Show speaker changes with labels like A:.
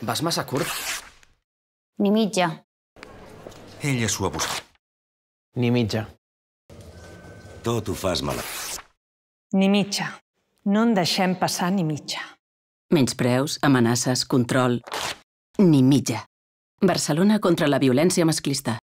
A: Vas massa curt. Ni mitja. Ella s'ho ha buscat. Ni mitja. Tot ho fas mal.
B: Ni mitja. No en deixem passar ni mitja.
C: Menys preus, amenaces, control... Ni mitja. Barcelona contra la violència masclista.